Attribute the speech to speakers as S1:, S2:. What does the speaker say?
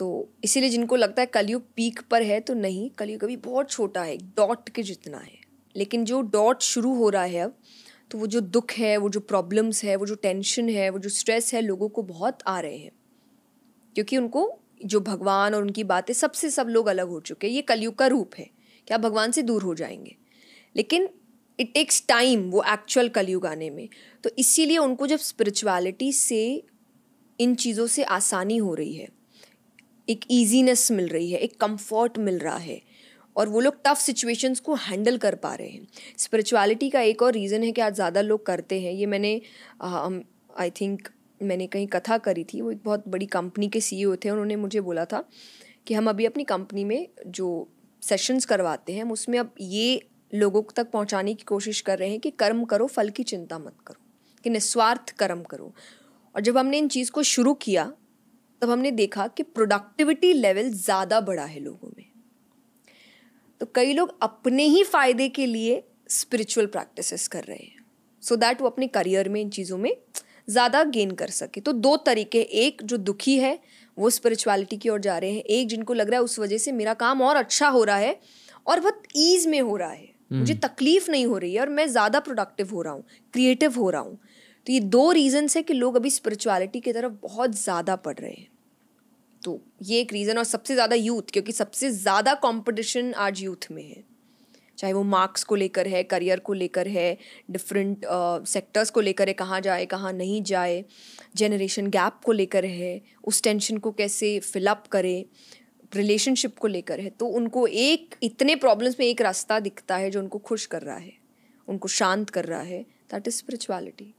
S1: तो इसीलिए जिनको लगता है कलयुग पीक पर है तो नहीं कलयुग अभी बहुत छोटा है डॉट के जितना है लेकिन जो डॉट शुरू हो रहा है अब तो वो जो दुख है वो जो प्रॉब्लम्स है वो जो टेंशन है वो जो स्ट्रेस है लोगों को बहुत आ रहे हैं क्योंकि उनको जो भगवान और उनकी बातें सबसे सब लोग अलग हो चुके हैं ये कलयुग का रूप है कि आप भगवान से दूर हो जाएंगे लेकिन इट टेक्स टाइम वो एक्चुअल कलयुग आने में तो इसीलिए उनको जब स्पिरिचुअलिटी से इन चीज़ों से आसानी हो रही है एक ईजीनेस मिल रही है एक कम्फर्ट मिल रहा है और वो लोग टफ सिचुएशंस को हैंडल कर पा रहे हैं स्पिरिचुअलिटी का एक और रीज़न है कि आज ज़्यादा लोग करते हैं ये मैंने आई um, थिंक मैंने कहीं कथा करी थी वो एक बहुत बड़ी कंपनी के सीईओ थे उन्होंने मुझे बोला था कि हम अभी अपनी कंपनी में जो सेशंस करवाते हैं हम उसमें अब ये लोगों तक पहुंचाने की कोशिश कर रहे हैं कि कर्म करो फल की चिंता मत करो कि निस्वार्थ कर्म करो और जब हमने इन चीज़ को शुरू किया तब हमने देखा कि प्रोडक्टिविटी लेवल ज़्यादा बढ़ा है लोगों में तो कई लोग अपने ही फायदे के लिए स्पिरिचुअल प्रैक्टिसेस कर रहे हैं सो so दैट वो अपने करियर में इन चीज़ों में ज़्यादा गेन कर सके तो दो तरीके एक जो दुखी है वो स्पिरिचुअलिटी की ओर जा रहे हैं एक जिनको लग रहा है उस वजह से मेरा काम और अच्छा हो रहा है और बहुत ईज में हो रहा है मुझे हम्म। तकलीफ नहीं हो रही है और मैं ज़्यादा प्रोडक्टिव हो रहा हूँ क्रिएटिव हो रहा हूँ तो ये दो रीज़न्स है कि लोग अभी स्पिरिचुअलिटी की तरफ बहुत ज़्यादा पढ़ रहे हैं तो ये एक रीज़न और सबसे ज़्यादा यूथ क्योंकि सबसे ज़्यादा कंपटीशन आज यूथ में है चाहे वो मार्क्स को लेकर है करियर को लेकर है डिफरेंट सेक्टर्स uh, को लेकर है कहाँ जाए कहाँ नहीं जाए जनरेशन गैप को लेकर है उस टेंशन को कैसे फिलअप करे रिलेशनशिप को लेकर है तो उनको एक इतने प्रॉब्लम्स में एक रास्ता दिखता है जो उनको खुश कर रहा है उनको शांत कर रहा है दैट इज़ स्परिचुअलिटी